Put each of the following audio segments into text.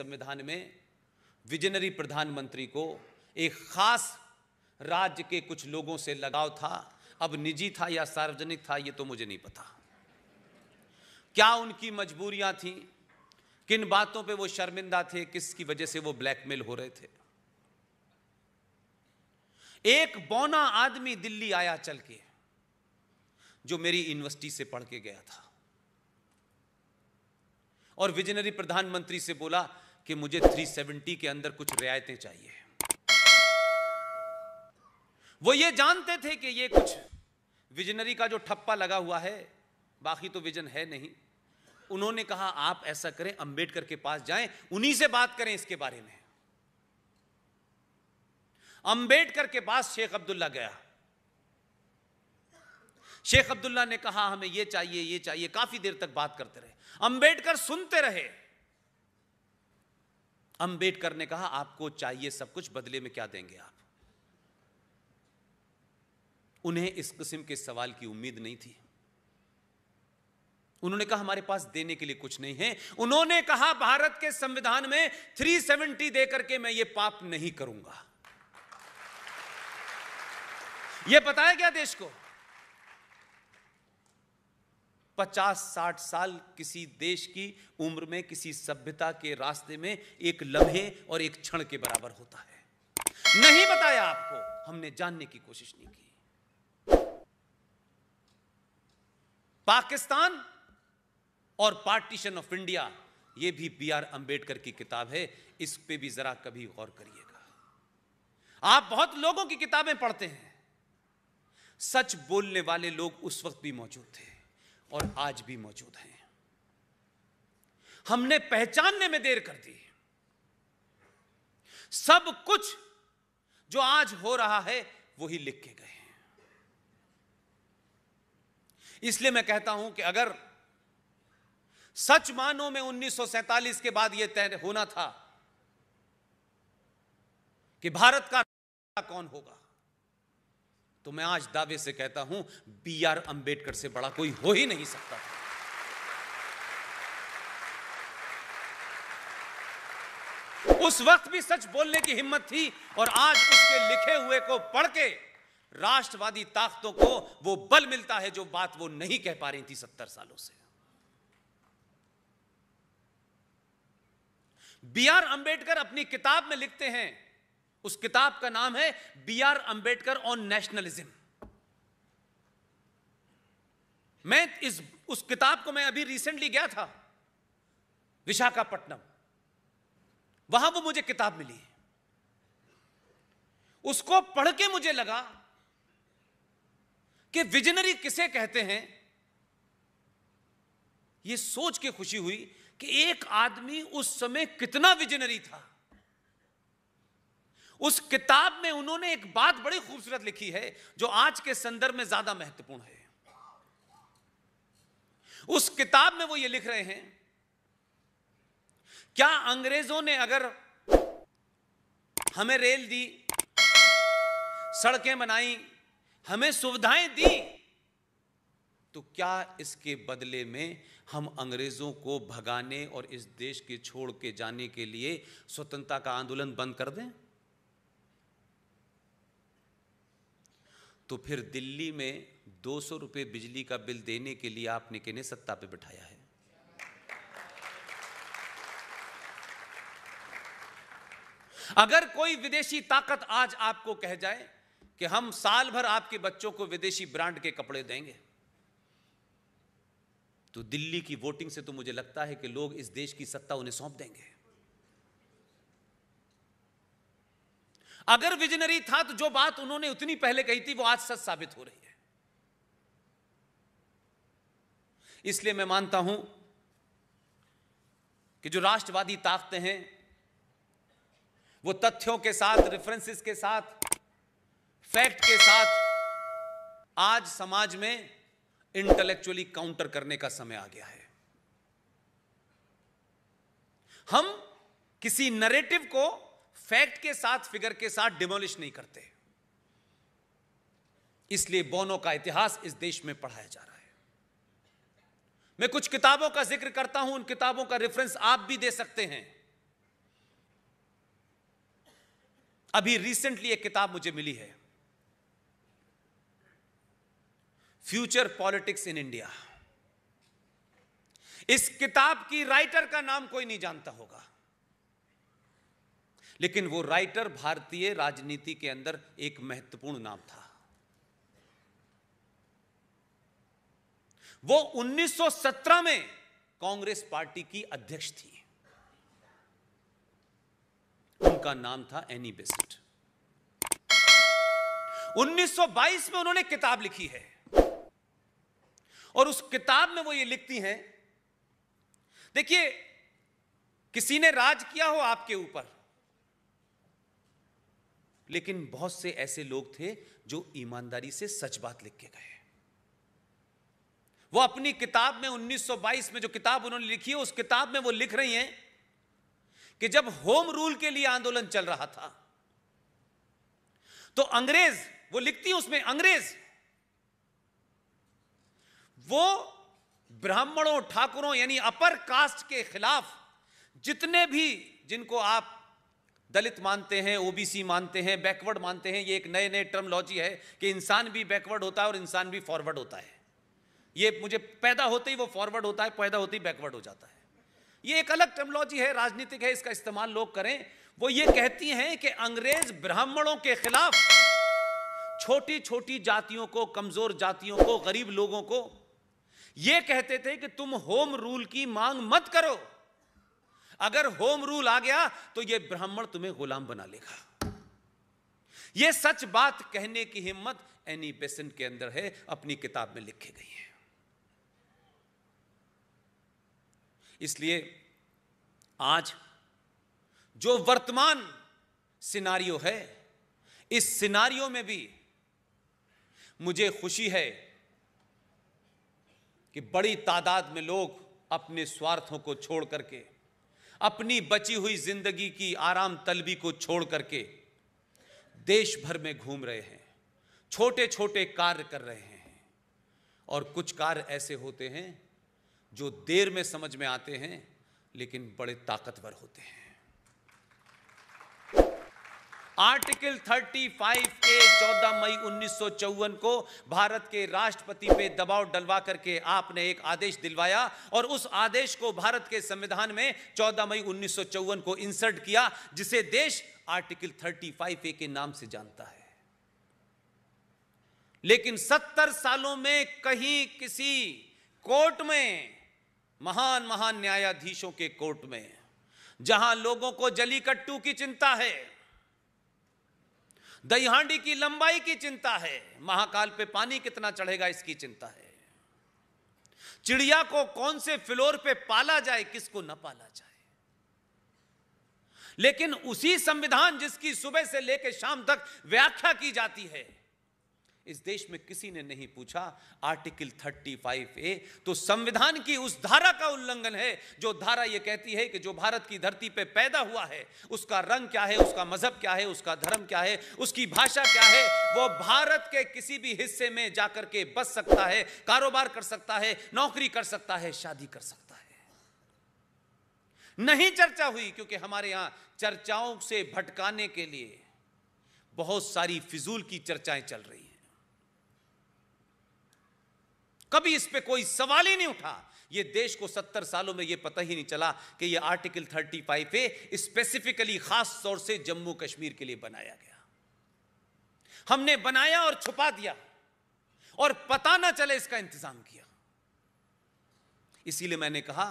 संविधान में विजनरी प्रधानमंत्री को एक खास राज्य के कुछ लोगों से लगाव था अब निजी था या सार्वजनिक था ये तो मुझे नहीं पता क्या उनकी मजबूरियां थी किन बातों पे वो शर्मिंदा थे किसकी वजह से वो ब्लैकमेल हो रहे थे एक बौना आदमी दिल्ली आया चल के जो मेरी यूनिवर्सिटी से पढ़ के गया था और विजनरी प्रधानमंत्री से बोला कि मुझे 370 के अंदर कुछ रियायतें चाहिए वो ये जानते थे कि ये कुछ विजनरी का जो ठप्पा लगा हुआ है बाकी तो विजन है नहीं उन्होंने कहा आप ऐसा करें अंबेडकर के पास जाएं उन्हीं से बात करें इसके बारे में अंबेडकर के पास शेख अब्दुल्ला गया शेख अब्दुल्ला ने कहा हमें यह चाहिए यह चाहिए काफी देर तक बात करते रहे अंबेडकर सुनते रहे अंबेडकर ने कहा आपको चाहिए सब कुछ बदले में क्या देंगे आप उन्हें इस किस्म के सवाल की उम्मीद नहीं थी उन्होंने कहा हमारे पास देने के लिए कुछ नहीं है उन्होंने कहा भारत के संविधान में 370 देकर के मैं ये पाप नहीं करूंगा यह बताया गया देश को पचास साठ साल किसी देश की उम्र में किसी सभ्यता के रास्ते में एक लम्हे और एक क्षण के बराबर होता है नहीं बताया आपको हमने जानने की कोशिश नहीं की पाकिस्तान और पार्टीशन ऑफ इंडिया ये भी बी आर अंबेडकर की किताब है इस पे भी जरा कभी गौर करिएगा आप बहुत लोगों की किताबें पढ़ते हैं सच बोलने वाले लोग उस वक्त भी मौजूद थे और आज भी मौजूद हैं हमने पहचानने में देर कर दी सब कुछ जो आज हो रहा है वही लिख के गए हैं इसलिए मैं कहता हूं कि अगर सच मानो में 1947 के बाद यह तय होना था कि भारत का कौन होगा तो मैं आज दावे से कहता हूं बी आर अंबेडकर से बड़ा कोई हो ही नहीं सकता उस वक्त भी सच बोलने की हिम्मत थी और आज उसके लिखे हुए को पढ़ के राष्ट्रवादी ताकतों को वो बल मिलता है जो बात वो नहीं कह पा रही थी सत्तर सालों से बी आर अंबेडकर अपनी किताब में लिखते हैं उस किताब का नाम है B R Ambedkar on nationalism मैं इस उस किताब को मैं अभी रिसेंटली गया था विशाखापट्टनम वहां वो मुझे किताब मिली उसको पढ़ के मुझे लगा कि विजनरी किसे कहते हैं यह सोच के खुशी हुई कि एक आदमी उस समय कितना विजनरी था उस किताब में उन्होंने एक बात बड़ी खूबसूरत लिखी है जो आज के संदर्भ में ज्यादा महत्वपूर्ण है उस किताब में वो ये लिख रहे हैं क्या अंग्रेजों ने अगर हमें रेल दी सड़कें बनाई हमें सुविधाएं दी तो क्या इसके बदले में हम अंग्रेजों को भगाने और इस देश के छोड़ के जाने के लिए स्वतंत्रता का आंदोलन बंद कर दें तो फिर दिल्ली में दो सौ बिजली का बिल देने के लिए आपने किन्हें सत्ता पे बिठाया है अगर कोई विदेशी ताकत आज आपको कह जाए कि हम साल भर आपके बच्चों को विदेशी ब्रांड के कपड़े देंगे तो दिल्ली की वोटिंग से तो मुझे लगता है कि लोग इस देश की सत्ता उन्हें सौंप देंगे अगर विजनरी था तो जो बात उन्होंने उतनी पहले कही थी वो आज सच साबित हो रही है इसलिए मैं मानता हूं कि जो राष्ट्रवादी ताकतें हैं वो तथ्यों के साथ रेफरेंसेस के साथ फैक्ट के साथ आज समाज में इंटेलेक्चुअली काउंटर करने का समय आ गया है हम किसी नरेटिव को फैक्ट के साथ फिगर के साथ डिमोलिश नहीं करते इसलिए बोनो का इतिहास इस देश में पढ़ाया जा रहा है मैं कुछ किताबों का जिक्र करता हूं उन किताबों का रेफरेंस आप भी दे सकते हैं अभी रिसेंटली एक किताब मुझे मिली है फ्यूचर पॉलिटिक्स इन इंडिया इस किताब की राइटर का नाम कोई नहीं जानता होगा लेकिन वो राइटर भारतीय राजनीति के अंदर एक महत्वपूर्ण नाम था वो 1917 में कांग्रेस पार्टी की अध्यक्ष थी उनका नाम था एनी बेसेंट 1922 में उन्होंने किताब लिखी है और उस किताब में वो ये लिखती हैं देखिए किसी ने राज किया हो आपके ऊपर लेकिन बहुत से ऐसे लोग थे जो ईमानदारी से सच बात लिख के गए वो अपनी किताब में 1922 में जो किताब उन्होंने लिखी है उस किताब में वो लिख रही हैं कि जब होम रूल के लिए आंदोलन चल रहा था तो अंग्रेज वो लिखती है उसमें अंग्रेज वो ब्राह्मणों ठाकुरों यानी अपर कास्ट के खिलाफ जितने भी जिनको आप दलित मानते हैं ओबीसी मानते हैं बैकवर्ड मानते हैं ये एक नए नए टर्मलॉजी है कि इंसान भी बैकवर्ड होता है और इंसान भी फॉरवर्ड होता है ये मुझे पैदा होते ही वो फॉरवर्ड होता है पैदा होते ही बैकवर्ड हो जाता है ये एक अलग टर्मलॉजी है राजनीतिक है इसका इस्तेमाल लोग करें वो ये कहती हैं कि अंग्रेज ब्राह्मणों के खिलाफ छोटी छोटी जातियों को कमजोर जातियों को गरीब लोगों को ये कहते थे कि तुम होम रूल की मांग मत करो अगर होम रूल आ गया तो यह ब्राह्मण तुम्हें गुलाम बना लेगा यह सच बात कहने की हिम्मत एनी बेसेंट के अंदर है अपनी किताब में लिखी गई है इसलिए आज जो वर्तमान सिनारियो है इस सिनारियो में भी मुझे खुशी है कि बड़ी तादाद में लोग अपने स्वार्थों को छोड़ करके अपनी बची हुई जिंदगी की आराम तलबी को छोड़ करके देश भर में घूम रहे हैं छोटे छोटे कार्य कर रहे हैं और कुछ कार्य ऐसे होते हैं जो देर में समझ में आते हैं लेकिन बड़े ताकतवर होते हैं आर्टिकल 35 के 14 मई उन्नीस को भारत के राष्ट्रपति पे दबाव डलवा करके आपने एक आदेश दिलवाया और उस आदेश को भारत के संविधान में 14 मई उन्नीस को इंसर्ट किया जिसे देश आर्टिकल 35 ए के नाम से जानता है लेकिन सत्तर सालों में कहीं किसी कोर्ट में महान महान न्यायाधीशों के कोर्ट में जहां लोगों को जलीकट्टू की चिंता है दहीहांडी की लंबाई की चिंता है महाकाल पे पानी कितना चढ़ेगा इसकी चिंता है चिड़िया को कौन से फ्लोर पे पाला जाए किसको न पाला जाए लेकिन उसी संविधान जिसकी सुबह से लेकर शाम तक व्याख्या की जाती है इस देश में किसी ने नहीं पूछा आर्टिकल 35 ए तो संविधान की उस धारा का उल्लंघन है जो धारा यह कहती है कि जो भारत की धरती पे पैदा हुआ है उसका रंग क्या है उसका मजहब क्या है उसका धर्म क्या है उसकी भाषा क्या है वो भारत के किसी भी हिस्से में जाकर के बस सकता है कारोबार कर सकता है नौकरी कर सकता है शादी कर सकता है नहीं चर्चा हुई क्योंकि हमारे यहां चर्चाओं से भटकाने के लिए बहुत सारी फिजूल की चर्चाएं चल रही कभी इस पर कोई सवाल ही नहीं उठा ये देश को सत्तर सालों में ये पता ही नहीं चला कि ये article thirty five A specifically खास तौर से जम्मू कश्मीर के लिए बनाया गया हमने बनाया और छुपा दिया और पता ना चले इसका इंतजाम किया इसीलिए मैंने कहा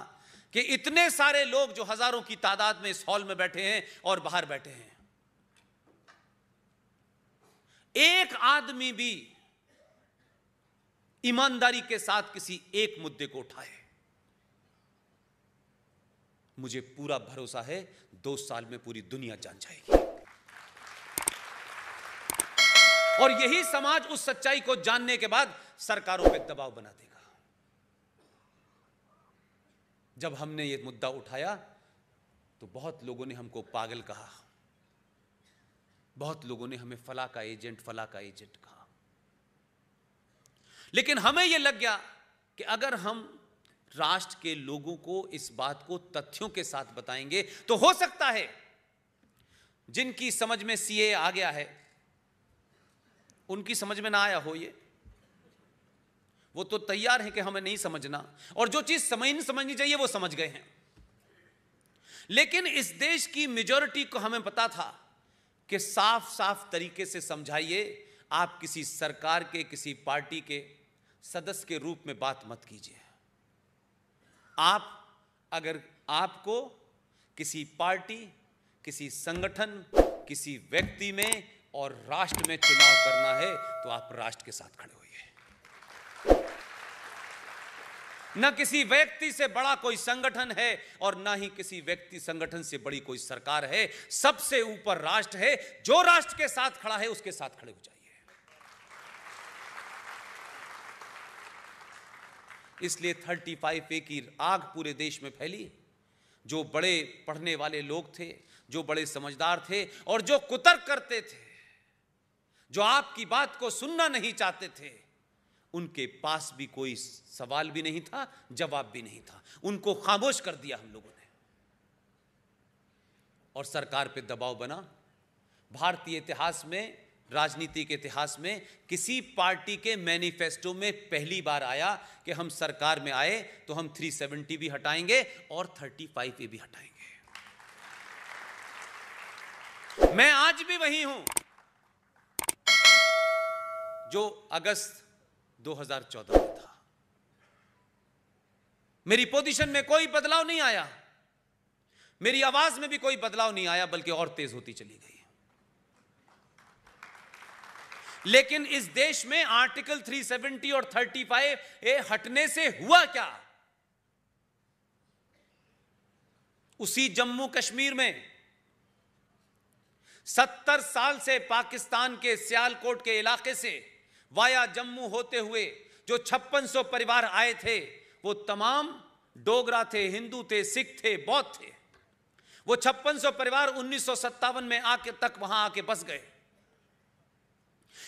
कि इतने सारे लोग जो हजारों की तादाद में इस हॉल में बैठे हैं और बाहर बैठे हैं एक आदमी भी ईमानदारी के साथ किसी एक मुद्दे को उठाए मुझे पूरा भरोसा है दो साल में पूरी दुनिया जान जाएगी और यही समाज उस सच्चाई को जानने के बाद सरकारों पर दबाव बना देगा जब हमने ये मुद्दा उठाया तो बहुत लोगों ने हमको पागल कहा बहुत लोगों ने हमें फला का एजेंट फला का एजेंट कहा लेकिन हमें यह लग गया कि अगर हम राष्ट्र के लोगों को इस बात को तथ्यों के साथ बताएंगे तो हो सकता है जिनकी समझ में सीए आ गया है उनकी समझ में ना आया हो ये वो तो तैयार है कि हमें नहीं समझना और जो चीज समझ नहीं समझनी चाहिए वो समझ गए हैं लेकिन इस देश की मेजोरिटी को हमें पता था कि साफ साफ तरीके से समझाइए आप किसी सरकार के किसी पार्टी के सदस्य के रूप में बात मत कीजिए आप अगर आपको किसी पार्टी किसी संगठन किसी व्यक्ति में और राष्ट्र में चुनाव करना है तो आप राष्ट्र के साथ खड़े होइए न किसी व्यक्ति से बड़ा कोई संगठन है और ना ही किसी व्यक्ति संगठन से बड़ी कोई सरकार है सबसे ऊपर राष्ट्र है जो राष्ट्र के साथ खड़ा है उसके साथ खड़े हो जाइए इसलिए थर्टी फाइव ए की आग पूरे देश में फैली जो बड़े पढ़ने वाले लोग थे जो बड़े समझदार थे और जो कुतर्क करते थे जो आपकी बात को सुनना नहीं चाहते थे उनके पास भी कोई सवाल भी नहीं था जवाब भी नहीं था उनको खामोश कर दिया हम लोगों ने और सरकार पे दबाव बना भारतीय इतिहास में राजनीति के इतिहास में किसी पार्टी के मैनिफेस्टो में पहली बार आया कि हम सरकार में आए तो हम 370 भी हटाएंगे और 35 ए भी हटाएंगे मैं आज भी वही हूं जो अगस्त 2014 में था मेरी पोजीशन में कोई बदलाव नहीं आया मेरी आवाज में भी कोई बदलाव नहीं आया बल्कि और तेज होती चली गई लेकिन इस देश में आर्टिकल 370 और 35 ए हटने से हुआ क्या उसी जम्मू कश्मीर में सत्तर साल से पाकिस्तान के सियालकोट के इलाके से वाया जम्मू होते हुए जो 5600 परिवार आए थे वो तमाम डोगरा थे हिंदू थे सिख थे बौद्ध थे वो 5600 परिवार उन्नीस में आके तक वहां आके बस गए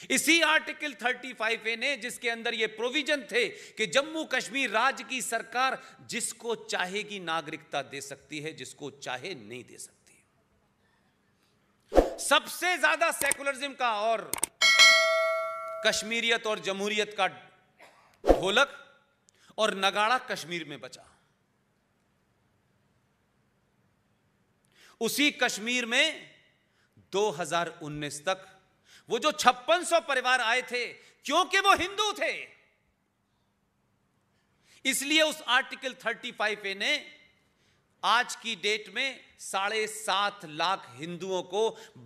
इसी आर्टिकल 35 ए ने जिसके अंदर ये प्रोविजन थे कि जम्मू कश्मीर राज्य की सरकार जिसको चाहेगी नागरिकता दे सकती है जिसको चाहे नहीं दे सकती सबसे ज्यादा सेकुलरिज्म का और कश्मीरियत और जमहूरियत का ढोलक और नगाड़ा कश्मीर में बचा उसी कश्मीर में 2019 तक वो जो छप्पन सौ परिवार आए थे क्योंकि वो हिंदू थे इसलिए उस आर्टिकल 35 ए ने आज की डेट में साढ़े सात लाख हिंदुओं को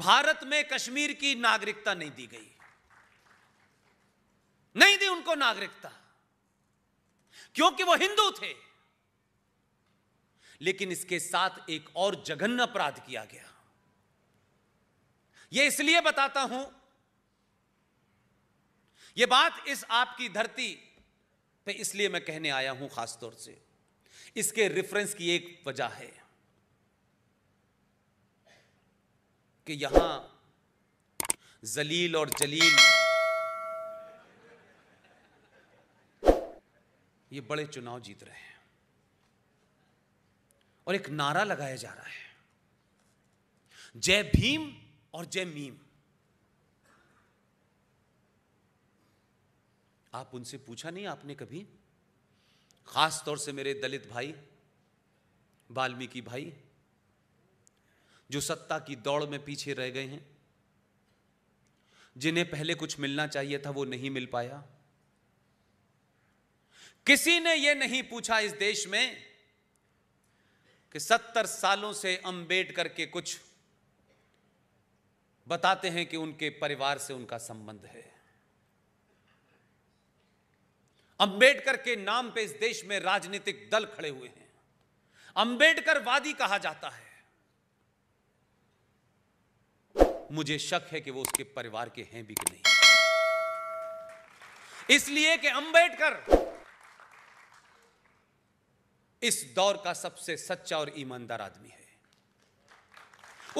भारत में कश्मीर की नागरिकता नहीं दी गई नहीं दी उनको नागरिकता क्योंकि वो हिंदू थे लेकिन इसके साथ एक और जघन्य अपराध किया गया यह इसलिए बताता हूं ये बात इस आपकी धरती पे इसलिए मैं कहने आया हूं खासतौर से इसके रेफरेंस की एक वजह है कि यहां जलील और जलील ये बड़े चुनाव जीत रहे हैं और एक नारा लगाया जा रहा है जय भीम और जय मीम आप उनसे पूछा नहीं आपने कभी खास तौर से मेरे दलित भाई वाल्मीकि भाई जो सत्ता की दौड़ में पीछे रह गए हैं जिन्हें पहले कुछ मिलना चाहिए था वो नहीं मिल पाया किसी ने यह नहीं पूछा इस देश में कि सत्तर सालों से अंबेडकर के कुछ बताते हैं कि उनके परिवार से उनका संबंध है अंबेडकर के नाम पे इस देश में राजनीतिक दल खड़े हुए हैं अंबेडकर वादी कहा जाता है मुझे शक है कि वो उसके परिवार के हैं भी कि नहीं इसलिए कि अंबेडकर इस दौर का सबसे सच्चा और ईमानदार आदमी है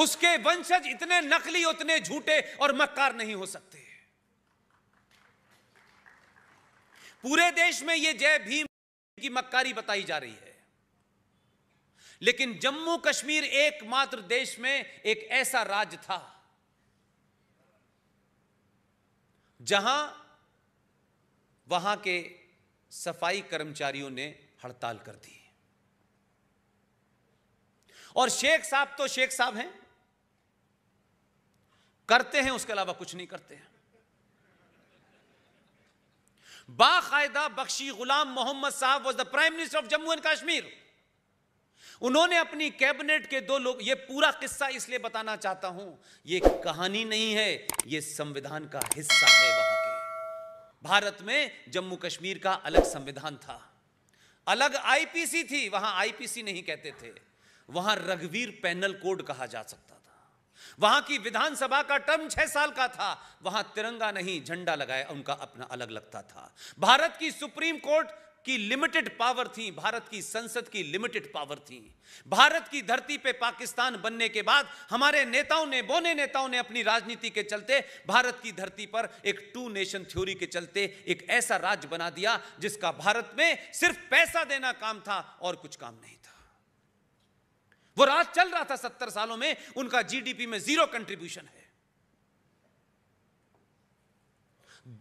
उसके वंशज इतने नकली उतने झूठे और मक्कार नहीं हो सकते पूरे देश में यह जय भीम की मक्कारी बताई जा रही है लेकिन जम्मू कश्मीर एकमात्र देश में एक ऐसा राज्य था जहां वहां के सफाई कर्मचारियों ने हड़ताल कर दी और शेख साहब तो शेख साहब हैं करते हैं उसके अलावा कुछ नहीं करते हैं बाकायदा Bakshi Ghulam Mohammad Sahab was the prime minister of Jammu and Kashmir उन्होंने अपनी कैबिनेट के दो लोग ये पूरा किस्सा इसलिए बताना चाहता हूं ये कहानी नहीं है ये संविधान का हिस्सा है वहां के भारत में जम्मू कश्मीर का अलग संविधान था अलग आईपीसी थी वहां आईपीसी नहीं कहते थे वहां रघुवीर पैनल कोड कहा जा सकता वहां की विधानसभा का टर्म छह साल का था वहां तिरंगा नहीं झंडा लगाया उनका अपना अलग लगता था भारत की सुप्रीम कोर्ट की लिमिटेड पावर थी भारत की संसद की लिमिटेड पावर थी भारत की धरती पे पाकिस्तान बनने के बाद हमारे नेताओं ने बोने नेताओं ने अपनी राजनीति के चलते भारत की धरती पर एक टू नेशन थ्योरी के चलते एक ऐसा राज्य बना दिया जिसका भारत में सिर्फ पैसा देना काम था और कुछ काम नहीं वो राज चल रहा था सत्तर सालों में उनका जीडीपी में जीरो कंट्रीब्यूशन है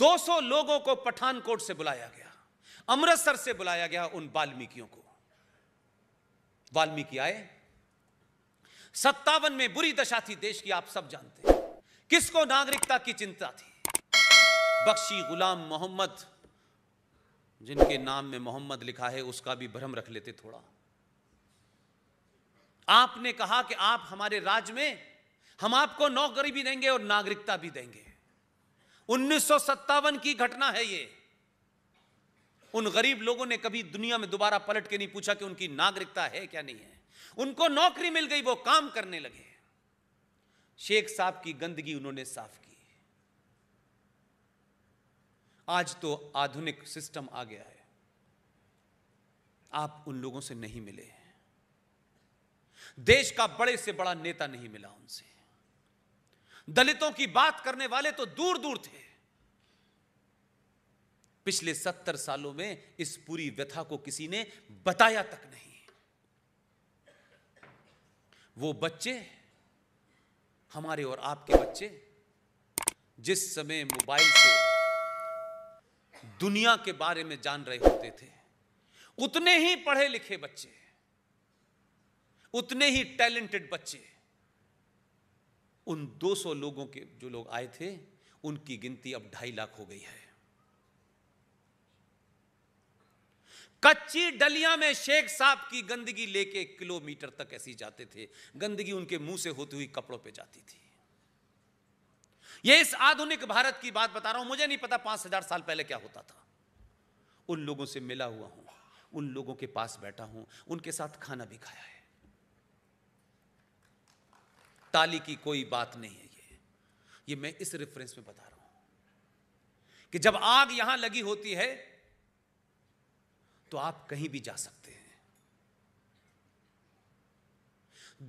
200 लोगों को पठानकोट से बुलाया गया अमृतसर से बुलाया गया उन वाल्मीकियों को वाल्मीकि आए सत्तावन में बुरी दशा थी देश की आप सब जानते हैं किसको नागरिकता की चिंता थी बख्शी गुलाम मोहम्मद जिनके नाम में मोहम्मद लिखा है उसका भी भ्रम रख लेते थोड़ा आपने कहा कि आप हमारे राज्य में हम आपको नौकरी भी देंगे और नागरिकता भी देंगे उन्नीस की घटना है ये उन गरीब लोगों ने कभी दुनिया में दोबारा पलट के नहीं पूछा कि उनकी नागरिकता है क्या नहीं है उनको नौकरी मिल गई वो काम करने लगे शेख साहब की गंदगी उन्होंने साफ की आज तो आधुनिक सिस्टम आ गया है आप उन लोगों से नहीं मिले देश का बड़े से बड़ा नेता नहीं मिला उनसे दलितों की बात करने वाले तो दूर दूर थे पिछले सत्तर सालों में इस पूरी व्यथा को किसी ने बताया तक नहीं वो बच्चे हमारे और आपके बच्चे जिस समय मोबाइल से दुनिया के बारे में जान रहे होते थे उतने ही पढ़े लिखे बच्चे उतने ही टैलेंटेड बच्चे उन 200 लोगों के जो लोग आए थे उनकी गिनती अब ढाई लाख हो गई है कच्ची डलिया में शेख साहब की गंदगी लेके किलोमीटर तक ऐसी जाते थे गंदगी उनके मुंह से होती हुई कपड़ों पे जाती थी ये इस आधुनिक भारत की बात बता रहा हूं मुझे नहीं पता पांच हजार साल पहले क्या होता था उन लोगों से मिला हुआ हूं उन लोगों के पास बैठा हूं उनके साथ खाना भी खाया है ताली की कोई बात नहीं है ये ये मैं इस रेफरेंस में बता रहा हूं कि जब आग यहां लगी होती है तो आप कहीं भी जा सकते हैं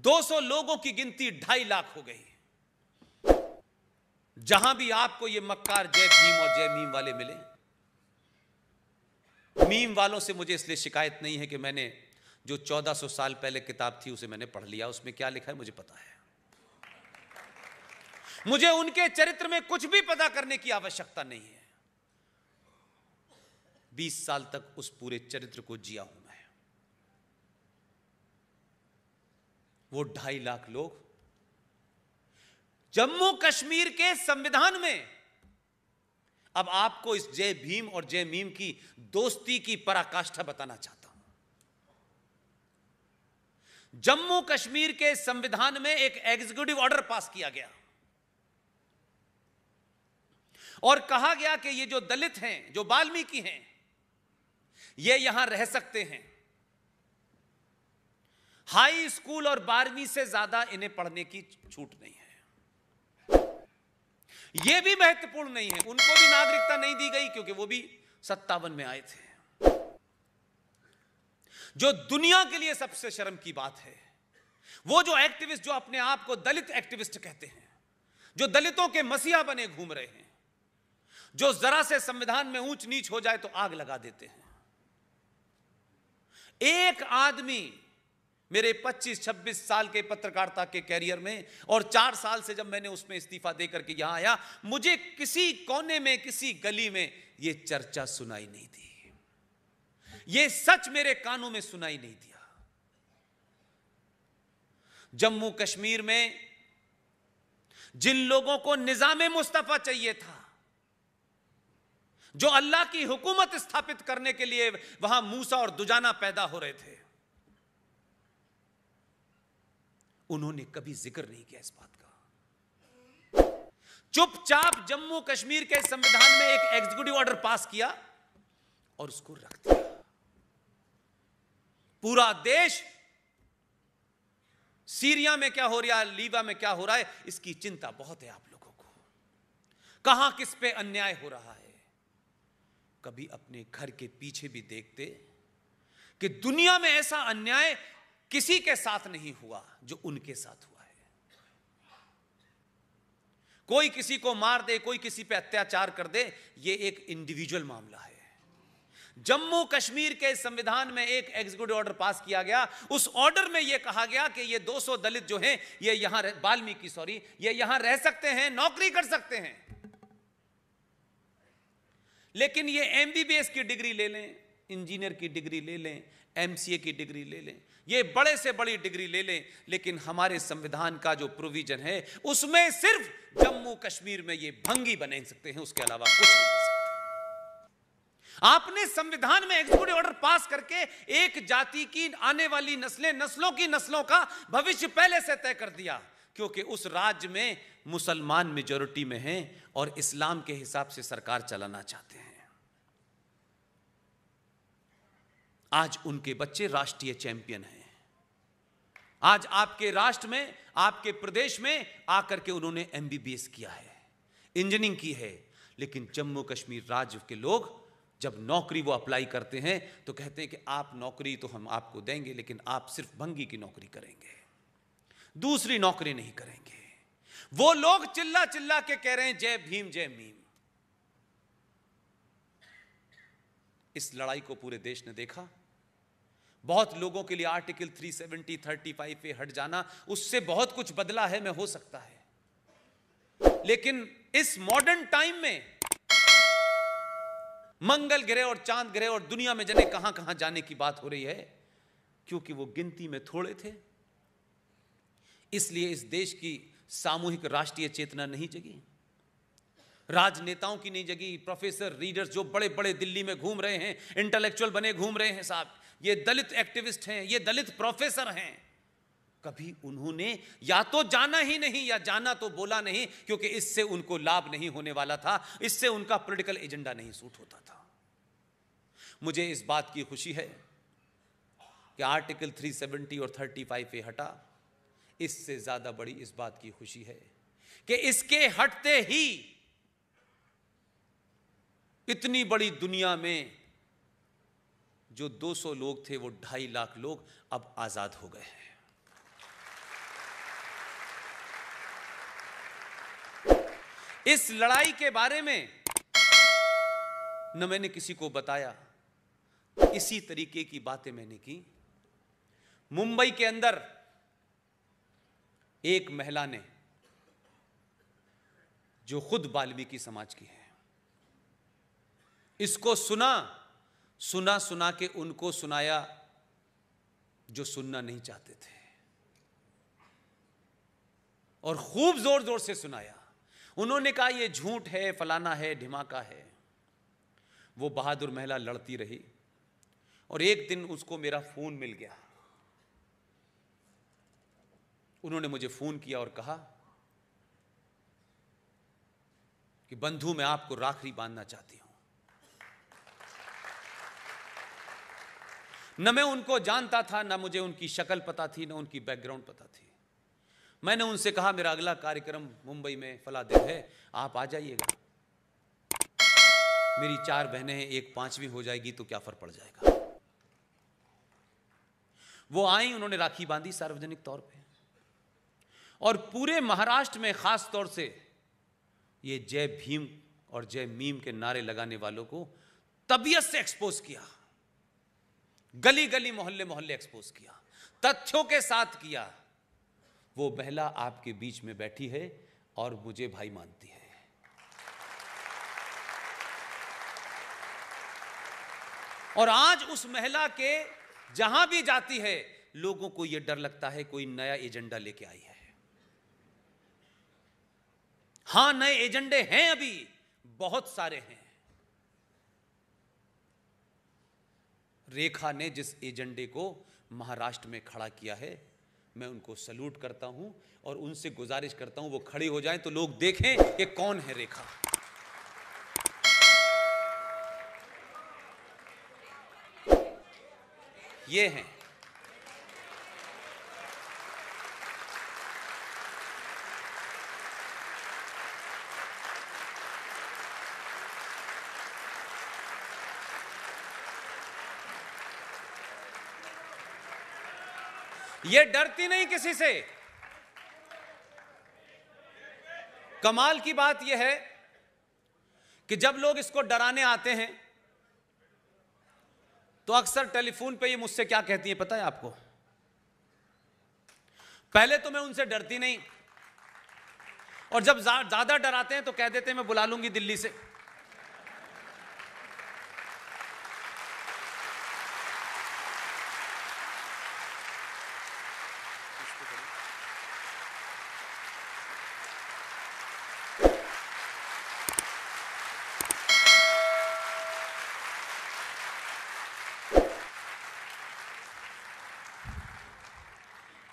200 लोगों की गिनती ढाई लाख हो गई जहां भी आपको ये मक्कार जय भीम और जय भीम वाले मिले मीम वालों से मुझे इसलिए शिकायत नहीं है कि मैंने जो 1400 साल पहले किताब थी उसे मैंने पढ़ लिया उसमें क्या लिखा है मुझे पता है मुझे उनके चरित्र में कुछ भी पता करने की आवश्यकता नहीं है बीस साल तक उस पूरे चरित्र को जिया हूं मैं वो ढाई लाख लोग जम्मू कश्मीर के संविधान में अब आपको इस जय भीम और जय मीम की दोस्ती की पराकाष्ठा बताना चाहता हूं जम्मू कश्मीर के संविधान में एक एग्जीक्यूटिव ऑर्डर पास किया गया और कहा गया कि ये जो दलित हैं जो बाल्मीकि हैं ये यहां रह सकते हैं हाई स्कूल और बारहवीं से ज्यादा इन्हें पढ़ने की छूट नहीं है यह भी महत्वपूर्ण नहीं है उनको भी नागरिकता नहीं दी गई क्योंकि वो भी सत्तावन में आए थे जो दुनिया के लिए सबसे शर्म की बात है वो जो एक्टिविस्ट जो अपने आप को दलित एक्टिविस्ट कहते हैं जो दलितों के मसीहा बने घूम रहे हैं जो जरा से संविधान में ऊंच नीच हो जाए तो आग लगा देते हैं एक आदमी मेरे 25-26 साल के पत्रकारिता के कैरियर में और चार साल से जब मैंने उसमें इस्तीफा देकर के यहां आया मुझे किसी कोने में किसी गली में यह चर्चा सुनाई नहीं दी ये सच मेरे कानों में सुनाई नहीं दिया जम्मू कश्मीर में जिन लोगों को निजाम मुस्तफा चाहिए था जो अल्लाह की हुकूमत स्थापित करने के लिए वहां मूसा और दुजाना पैदा हो रहे थे उन्होंने कभी जिक्र नहीं किया इस बात का चुपचाप जम्मू कश्मीर के संविधान में एक एग्जीक्यूटिव ऑर्डर पास किया और उसको रख दिया पूरा देश सीरिया में क्या हो रहा है लीबा में क्या हो रहा है इसकी चिंता बहुत है आप लोगों को कहां किस पे अन्याय हो रहा है कभी अपने घर के पीछे भी देखते कि दुनिया में ऐसा अन्याय किसी के साथ नहीं हुआ जो उनके साथ हुआ है कोई किसी को मार दे कोई किसी पे अत्याचार कर दे ये एक इंडिविजुअल मामला है जम्मू कश्मीर के संविधान में एक एग्जीक्यूटिव ऑर्डर पास किया गया उस ऑर्डर में यह कहा गया कि ये 200 दलित जो हैं ये यहां वाल्मीकि सॉरी ये यहां रह सकते हैं नौकरी कर सकते हैं लेकिन ये एस की डिग्री ले लें इंजीनियर की डिग्री ले लें ए की डिग्री ले लें ये बड़े से बड़ी डिग्री ले लें लेकिन हमारे संविधान का जो प्रोविजन है उसमें सिर्फ जम्मू कश्मीर में ये भंगी बने सकते हैं उसके अलावा कुछ नहीं सकते आपने संविधान में एग्जीक्यूटिव ऑर्डर पास करके एक जाति की आने वाली नस्लें नस्लों की नस्लों का भविष्य पहले से तय कर दिया क्योंकि उस राज्य में मुसलमान मेजोरिटी में हैं और इस्लाम के हिसाब से सरकार चलाना चाहते हैं आज उनके बच्चे राष्ट्रीय चैंपियन हैं आज आपके राष्ट्र में आपके प्रदेश में आकर के उन्होंने एमबीबीएस किया है इंजीनियरिंग की है लेकिन जम्मू कश्मीर राज्य के लोग जब नौकरी वो अप्लाई करते हैं तो कहते हैं कि आप नौकरी तो हम आपको देंगे लेकिन आप सिर्फ भंगी की नौकरी करेंगे दूसरी नौकरी नहीं करेंगे वो लोग चिल्ला चिल्ला के कह रहे हैं जय भीम जय भीम इस लड़ाई को पूरे देश ने देखा बहुत लोगों के लिए आर्टिकल 370 35 पे हट जाना उससे बहुत कुछ बदला है मैं हो सकता है लेकिन इस मॉडर्न टाइम में मंगल ग्रह और चांद ग्रह और दुनिया में जने कहां कहां जाने की बात हो रही है क्योंकि वो गिनती में थोड़े थे इसलिए इस देश की सामूहिक राष्ट्रीय चेतना नहीं जगी राजनेताओं की नहीं जगी प्रोफेसर रीडर्स जो बड़े बड़े दिल्ली में घूम रहे हैं इंटेलेक्चुअल बने घूम रहे हैं साहब ये दलित एक्टिविस्ट हैं ये दलित प्रोफेसर हैं कभी उन्होंने या तो जाना ही नहीं या जाना तो बोला नहीं क्योंकि इससे उनको लाभ नहीं होने वाला था इससे उनका पॉलिटिकल एजेंडा नहीं सूट होता था मुझे इस बात की खुशी है कि आर्टिकल 370 और 35 ए हटा इससे ज्यादा बड़ी इस बात की खुशी है कि इसके हटते ही इतनी बड़ी दुनिया में जो 200 लोग थे वो ढाई लाख लोग अब आज़ाद हो गए हैं इस लड़ाई के बारे में न मैंने किसी को बताया इसी तरीके की बातें मैंने की मुंबई के अंदर एक महिला ने जो खुद बाल्मीकि समाज की है इसको सुना सुना सुना के उनको सुनाया जो सुनना नहीं चाहते थे और खूब जोर जोर से सुनाया उन्होंने कहा यह झूठ है फलाना है धमाका है वो बहादुर महिला लड़ती रही और एक दिन उसको मेरा फोन मिल गया उन्होंने मुझे फोन किया और कहा कि बंधु मैं आपको राखरी बांधना चाहती हूं न मैं उनको जानता था न मुझे उनकी शक्ल पता थी न उनकी बैकग्राउंड पता थी मैंने उनसे कहा मेरा अगला कार्यक्रम मुंबई में फला देव है आप आ जाइएगा मेरी चार बहनें हैं एक पांचवी हो जाएगी तो क्या फर्क पड़ जाएगा वो आई उन्होंने राखी बांधी सार्वजनिक तौर पे और पूरे महाराष्ट्र में खास तौर से ये जय भीम और जय मीम के नारे लगाने वालों को तबीयत से एक्सपोज किया गली गली मोहल्ले मोहल्ले एक्सपोज किया तथ्यों के साथ किया वो महिला आपके बीच में बैठी है और मुझे भाई मानती है और आज उस महिला के जहां भी जाती है लोगों को यह डर लगता है कोई नया एजेंडा लेके आई है हां नए एजेंडे हैं अभी बहुत सारे हैं रेखा ने जिस एजेंडे को महाराष्ट्र में खड़ा किया है मैं उनको सल्यूट करता हूं और उनसे गुजारिश करता हूं वो खड़े हो जाएं तो लोग देखें कि कौन है रेखा ये हैं ये डरती नहीं किसी से कमाल की बात यह है कि जब लोग इसको डराने आते हैं तो अक्सर टेलीफोन पे ये मुझसे क्या कहती है पता है आपको पहले तो मैं उनसे डरती नहीं और जब ज्यादा डराते हैं तो कह देते हैं मैं बुला लूंगी दिल्ली से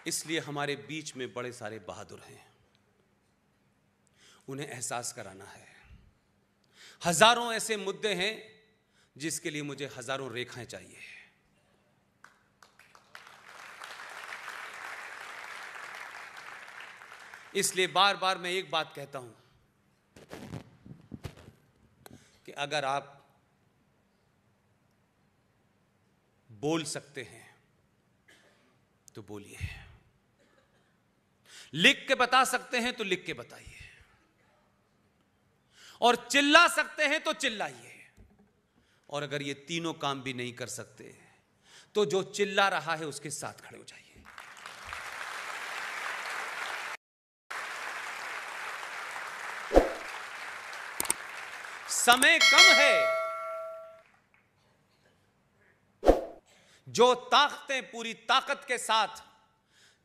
इसलिए हमारे बीच में बड़े सारे बहादुर हैं उन्हें एहसास कराना है हजारों ऐसे मुद्दे हैं जिसके लिए मुझे हजारों रेखाएं चाहिए इसलिए बार बार मैं एक बात कहता हूं कि अगर आप बोल सकते हैं तो बोलिए लिख के बता सकते हैं तो लिख के बताइए और चिल्ला सकते हैं तो चिल्लाइए और अगर ये तीनों काम भी नहीं कर सकते तो जो चिल्ला रहा है उसके साथ खड़े हो जाइए समय कम है जो ताकतें पूरी ताकत के साथ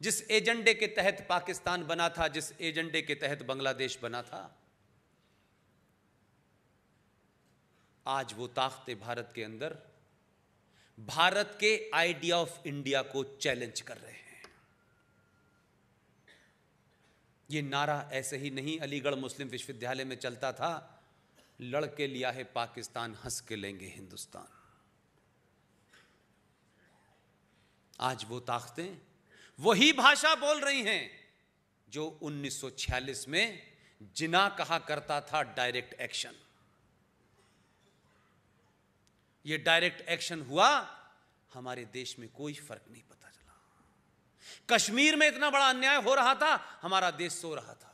जिस एजेंडे के तहत पाकिस्तान बना था जिस एजेंडे के तहत बांग्लादेश बना था आज वो ताकतें भारत के अंदर भारत के आइडिया ऑफ इंडिया को चैलेंज कर रहे हैं ये नारा ऐसे ही नहीं अलीगढ़ मुस्लिम विश्वविद्यालय में चलता था लड़के लिया है पाकिस्तान हंस के लेंगे हिंदुस्तान आज वो ताकतें वही भाषा बोल रही हैं जो 1946 में जिना कहा करता था डायरेक्ट एक्शन ये डायरेक्ट एक्शन हुआ हमारे देश में कोई फर्क नहीं पता चला कश्मीर में इतना बड़ा अन्याय हो रहा था हमारा देश सो रहा था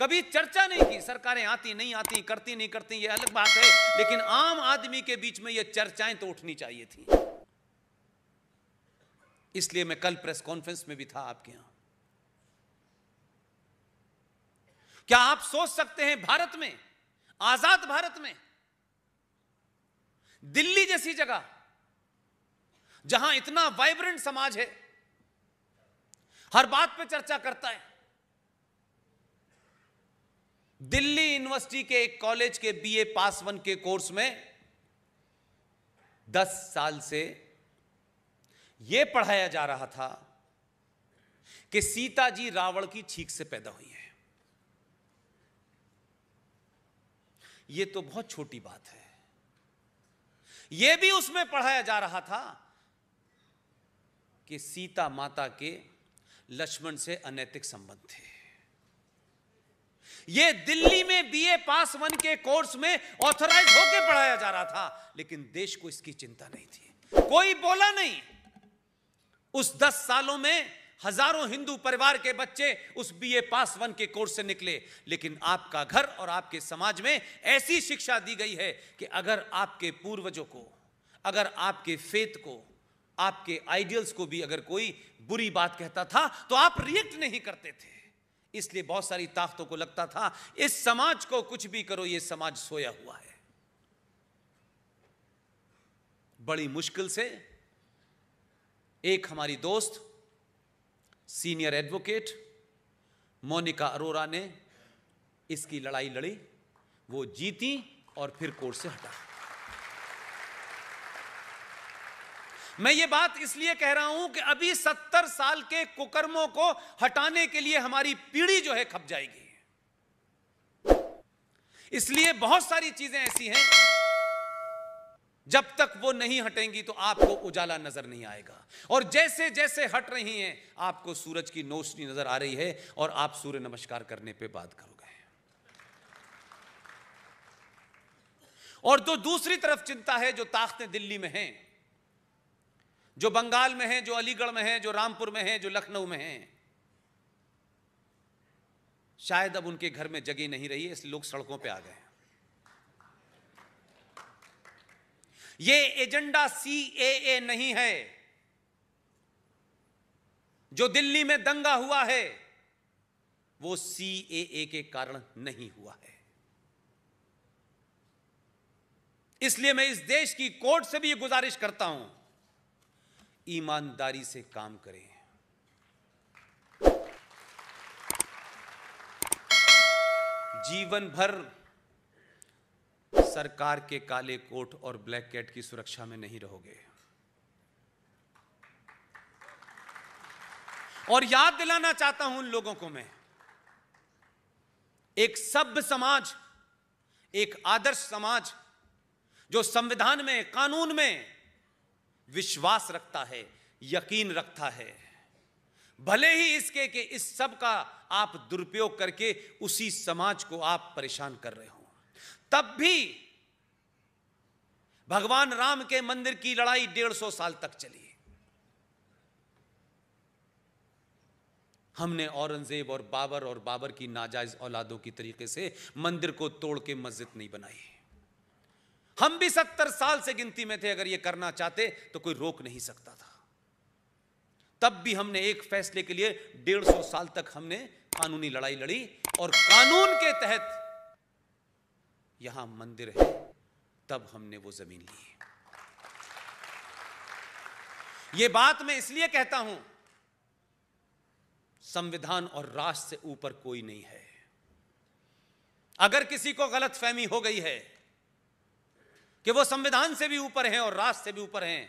कभी चर्चा नहीं की सरकारें आती नहीं आती करती नहीं करती ये अलग बात है लेकिन आम आदमी के बीच में ये चर्चाएं तो उठनी चाहिए थी इसलिए मैं कल प्रेस कॉन्फ्रेंस में भी था आपके यहां क्या आप सोच सकते हैं भारत में आजाद भारत में दिल्ली जैसी जगह जहां इतना वाइब्रेंट समाज है हर बात पे चर्चा करता है दिल्ली यूनिवर्सिटी के एक कॉलेज के बीए पास वन के कोर्स में दस साल से यह पढ़ाया जा रहा था कि सीता जी रावण की छीक से पैदा हुई है यह तो बहुत छोटी बात है यह भी उसमें पढ़ाया जा रहा था कि सीता माता के लक्ष्मण से अनैतिक संबंध थे यह दिल्ली में बीए पास वन के कोर्स में ऑथराइज होकर पढ़ाया जा रहा था लेकिन देश को इसकी चिंता नहीं थी कोई बोला नहीं उस दस सालों में हजारों हिंदू परिवार के बच्चे उस बीए पास वन के कोर्स से निकले लेकिन आपका घर और आपके समाज में ऐसी शिक्षा दी गई है कि अगर आपके पूर्वजों को अगर आपके फेत को आपके आइडियल्स को भी अगर कोई बुरी बात कहता था तो आप रिएक्ट नहीं करते थे इसलिए बहुत सारी ताकतों को लगता था इस समाज को कुछ भी करो ये समाज सोया हुआ है बड़ी मुश्किल से एक हमारी दोस्त सीनियर एडवोकेट मोनिका अरोरा ने इसकी लड़ाई लड़ी वो जीती और फिर कोर्ट से हटा मैं ये बात इसलिए कह रहा हूं कि अभी सत्तर साल के कुकर्मों को हटाने के लिए हमारी पीढ़ी जो है खप जाएगी इसलिए बहुत सारी चीजें ऐसी हैं जब तक वो नहीं हटेंगी तो आपको उजाला नजर नहीं आएगा और जैसे जैसे हट रही हैं आपको सूरज की नोशनी नजर आ रही है और आप सूर्य नमस्कार करने पे बात करोगे और जो दूसरी तरफ चिंता है जो ताकतें दिल्ली में हैं जो बंगाल में हैं जो अलीगढ़ में हैं जो रामपुर में हैं जो लखनऊ में हैं शायद अब उनके घर में जगह नहीं रही है इसलिए लोग सड़कों पर आ गए ये एजेंडा सी ए ए नहीं है जो दिल्ली में दंगा हुआ है वो सी ए के कारण नहीं हुआ है इसलिए मैं इस देश की कोर्ट से भी ये गुजारिश करता हूं ईमानदारी से काम करें जीवन भर सरकार के काले कोट और ब्लैक कैट की सुरक्षा में नहीं रहोगे और याद दिलाना चाहता हूं उन लोगों को मैं एक सभ्य समाज एक आदर्श समाज जो संविधान में कानून में विश्वास रखता है यकीन रखता है भले ही इसके कि इस सब का आप दुरुपयोग करके उसी समाज को आप परेशान कर रहे हो तब भी भगवान राम के मंदिर की लड़ाई डेढ़ सौ साल तक चली हमने औरंगजेब और बाबर और बाबर की नाजायज औलादों की तरीके से मंदिर को तोड़ के मस्जिद नहीं बनाई हम भी सत्तर साल से गिनती में थे अगर ये करना चाहते तो कोई रोक नहीं सकता था तब भी हमने एक फैसले के लिए डेढ़ सौ साल तक हमने कानूनी लड़ाई लड़ी और कानून के तहत यहाँ मंदिर है तब हमने वो जमीन ली ये बात मैं इसलिए कहता हूं संविधान और राष्ट्र से ऊपर कोई नहीं है अगर किसी को गलत फहमी हो गई है कि वो संविधान से भी ऊपर हैं और राष्ट्र से भी ऊपर हैं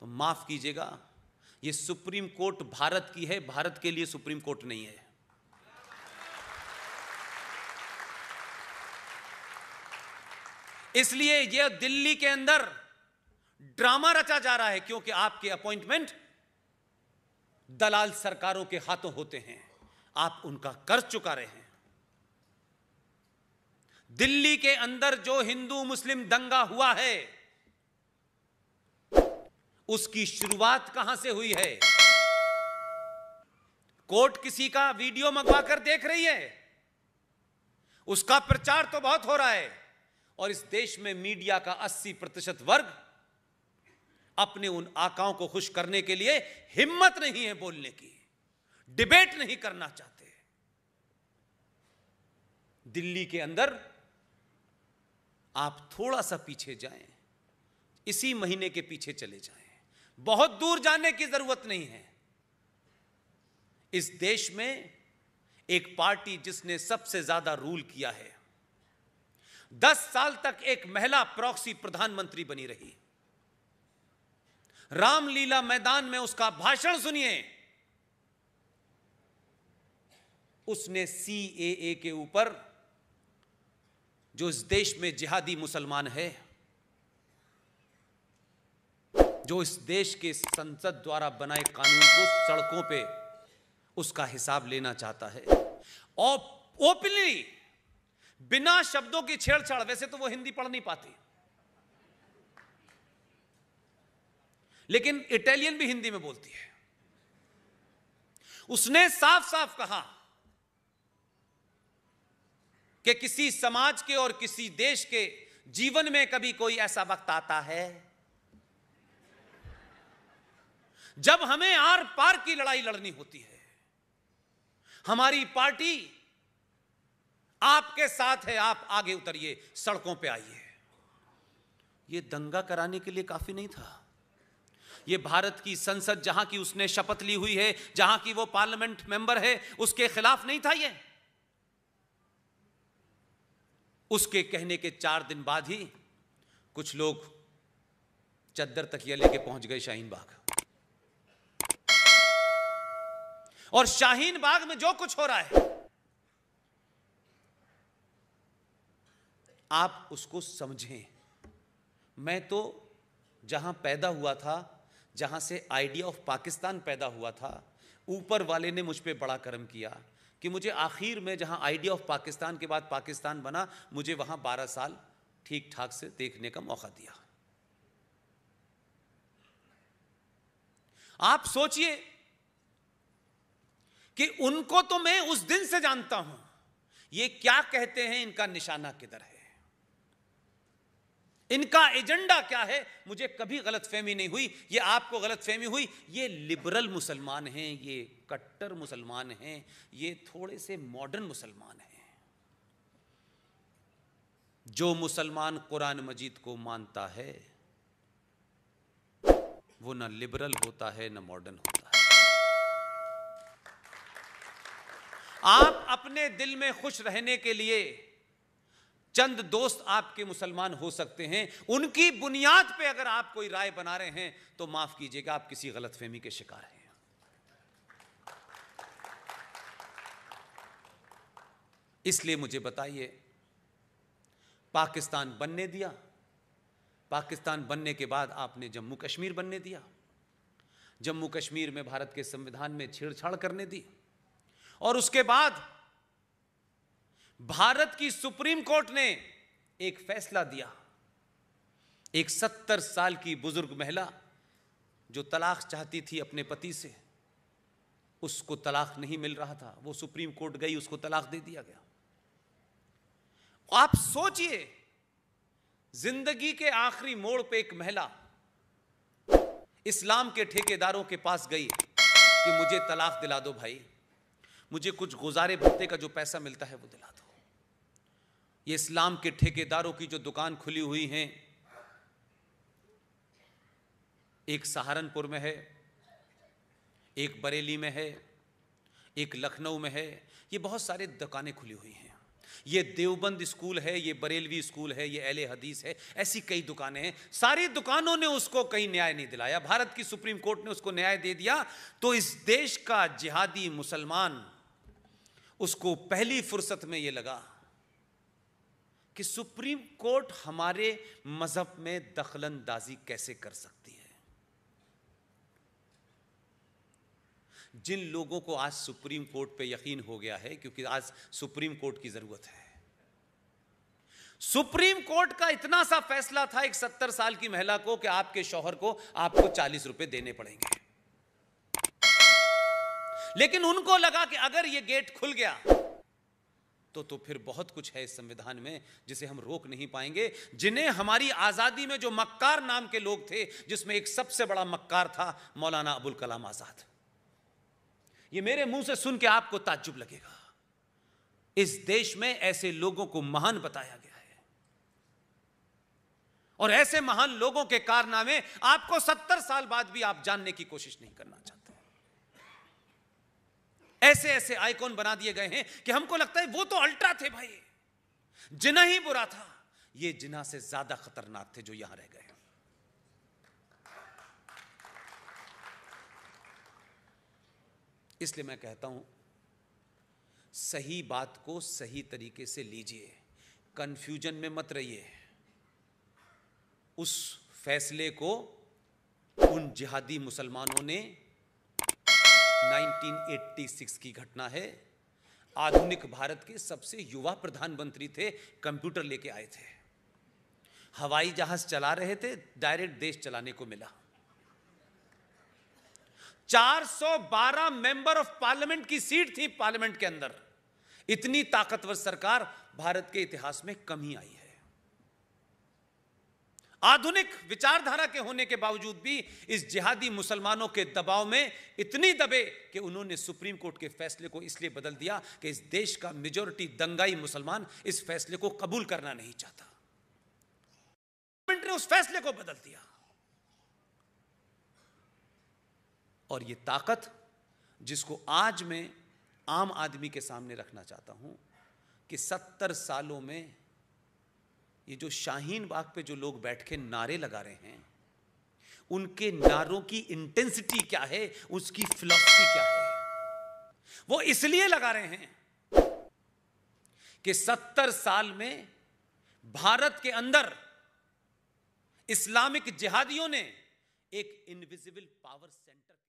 तो माफ कीजिएगा ये सुप्रीम कोर्ट भारत की है भारत के लिए सुप्रीम कोर्ट नहीं है इसलिए यह दिल्ली के अंदर ड्रामा रचा जा रहा है क्योंकि आपके अपॉइंटमेंट दलाल सरकारों के हाथों होते हैं आप उनका कर्ज चुका रहे हैं दिल्ली के अंदर जो हिंदू मुस्लिम दंगा हुआ है उसकी शुरुआत कहां से हुई है कोर्ट किसी का वीडियो मंगवा कर देख रही है उसका प्रचार तो बहुत हो रहा है और इस देश में मीडिया का 80 प्रतिशत वर्ग अपने उन आकाओं को खुश करने के लिए हिम्मत नहीं है बोलने की डिबेट नहीं करना चाहते दिल्ली के अंदर आप थोड़ा सा पीछे जाएं इसी महीने के पीछे चले जाएं बहुत दूर जाने की जरूरत नहीं है इस देश में एक पार्टी जिसने सबसे ज्यादा रूल किया है दस साल तक एक महिला प्रॉक्सी प्रधानमंत्री बनी रही रामलीला मैदान में उसका भाषण सुनिए उसने सी ए के ऊपर जो इस देश में जिहादी मुसलमान है जो इस देश के संसद द्वारा बनाए कानून को सड़कों पे उसका हिसाब लेना चाहता है ओपनली बिना शब्दों की छेड़छाड़ वैसे तो वो हिंदी पढ़ नहीं पाती लेकिन इटालियन भी हिंदी में बोलती है उसने साफ साफ कहा कि किसी समाज के और किसी देश के जीवन में कभी कोई ऐसा वक्त आता है जब हमें आर पार की लड़ाई लड़नी होती है हमारी पार्टी आपके साथ है आप आगे उतरिए सड़कों पे आइए ये दंगा कराने के लिए काफी नहीं था ये भारत की संसद जहां की उसने शपथ ली हुई है जहां की वो पार्लियामेंट मेंबर है उसके खिलाफ नहीं था ये उसके कहने के चार दिन बाद ही कुछ लोग चद्दर तकिया लेके पहुंच गए शाहीन बाग और शाहीन बाग में जो कुछ हो रहा है आप उसको समझें मैं तो जहां पैदा हुआ था जहां से आइडिया ऑफ पाकिस्तान पैदा हुआ था ऊपर वाले ने मुझ पर बड़ा कर्म किया कि मुझे आखिर में जहां आइडिया ऑफ पाकिस्तान के बाद पाकिस्तान बना मुझे वहां बारह साल ठीक ठाक से देखने का मौका दिया आप सोचिए कि उनको तो मैं उस दिन से जानता हूं ये क्या कहते हैं इनका निशाना किधर है इनका एजेंडा क्या है मुझे कभी गलतफहमी नहीं हुई ये आपको गलतफहमी हुई ये लिबरल मुसलमान हैं ये कट्टर मुसलमान हैं ये थोड़े से मॉडर्न मुसलमान हैं जो मुसलमान कुरान मजीद को मानता है वो ना लिबरल होता है ना मॉडर्न होता है आप अपने दिल में खुश रहने के लिए चंद दोस्त आपके मुसलमान हो सकते हैं उनकी बुनियाद पे अगर आप कोई राय बना रहे हैं तो माफ कीजिएगा आप किसी गलतफहमी के शिकार हैं इसलिए मुझे बताइए पाकिस्तान बनने दिया पाकिस्तान बनने के बाद आपने जम्मू कश्मीर बनने दिया जम्मू कश्मीर में भारत के संविधान में छेड़छाड़ करने दी और उसके बाद भारत की सुप्रीम कोर्ट ने एक फैसला दिया एक सत्तर साल की बुजुर्ग महिला जो तलाक चाहती थी अपने पति से उसको तलाक नहीं मिल रहा था वो सुप्रीम कोर्ट गई उसको तलाक दे दिया गया तो आप सोचिए जिंदगी के आखिरी मोड़ पे एक महिला इस्लाम के ठेकेदारों के पास गई कि मुझे तलाक दिला दो भाई मुझे कुछ गुजारे भत्ते का जो पैसा मिलता है वो दिला दो ये इस्लाम के ठेकेदारों की जो दुकान खुली हुई हैं एक सहारनपुर में है एक बरेली में है एक लखनऊ में है ये बहुत सारे दुकानें खुली हुई हैं ये देवबंद स्कूल है ये बरेलवी स्कूल है ये एले हदीस है ऐसी कई दुकानें हैं सारी दुकानों ने उसको कहीं न्याय नहीं दिलाया भारत की सुप्रीम कोर्ट ने उसको न्याय दे दिया तो इस देश का जिहादी मुसलमान उसको पहली फुर्सत में ये लगा कि सुप्रीम कोर्ट हमारे मज़हब में दखल अंदाजी कैसे कर सकती है जिन लोगों को आज सुप्रीम कोर्ट पे यकीन हो गया है क्योंकि आज सुप्रीम कोर्ट की ज़रूरत है सुप्रीम कोर्ट का इतना सा फैसला था एक सत्तर साल की महिला को कि आपके शौहर को आपको चालीस रुपए देने पड़ेंगे लेकिन उनको लगा कि अगर ये गेट खुल गया तो तो फिर बहुत कुछ है इस संविधान में जिसे हम रोक नहीं पाएंगे जिन्हें हमारी आज़ादी में जो मक्कार नाम के लोग थे जिसमें एक सबसे बड़ा मक्कार था मौलाना अबुल कलाम आज़ाद ये मेरे मुंह से सुन के आपको ताज्जुब लगेगा इस देश में ऐसे लोगों को महान बताया गया है और ऐसे महान लोगों के कारनामे आपको सत्तर साल बाद भी आप जानने की कोशिश नहीं करना चाहिए ऐसे ऐसे आइकॉन बना दिए गए हैं कि हमको लगता है वो तो अल्ट्रा थे भाई जिना ही बुरा था ये जिना से ज्यादा खतरनाक थे जो यहां रह गए इसलिए मैं कहता हूं सही बात को सही तरीके से लीजिए कंफ्यूजन में मत रहिए उस फैसले को उन जिहादी मुसलमानों ने 1986 की घटना है आधुनिक भारत के सबसे युवा प्रधानमंत्री थे कंप्यूटर लेके आए थे हवाई जहाज चला रहे थे डायरेक्ट देश चलाने को मिला 412 मेंबर ऑफ पार्लियामेंट की सीट थी पार्लियामेंट के अंदर इतनी ताकतवर सरकार भारत के इतिहास में कमी आई है आधुनिक विचारधारा के होने के बावजूद भी इस जिहादी मुसलमानों के दबाव में इतनी दबे कि उन्होंने सुप्रीम कोर्ट के फैसले को इसलिए बदल दिया कि इस देश का मेजोरिटी दंगाई मुसलमान इस फैसले को कबूल करना नहीं चाहता ने उस फैसले को बदल दिया और यह ताकत जिसको आज मैं आम आदमी के सामने रखना चाहता हूं कि सत्तर सालों में ये जो शाहीन बाग पे जो लोग बैठ के नारे लगा रहे हैं उनके नारों की इंटेंसिटी क्या है उसकी फिलॉसफी क्या है वो इसलिए लगा रहे हैं कि सत्तर साल में भारत के अंदर इस्लामिक जिहादियों ने एक इनविजिबल पावर सेंटर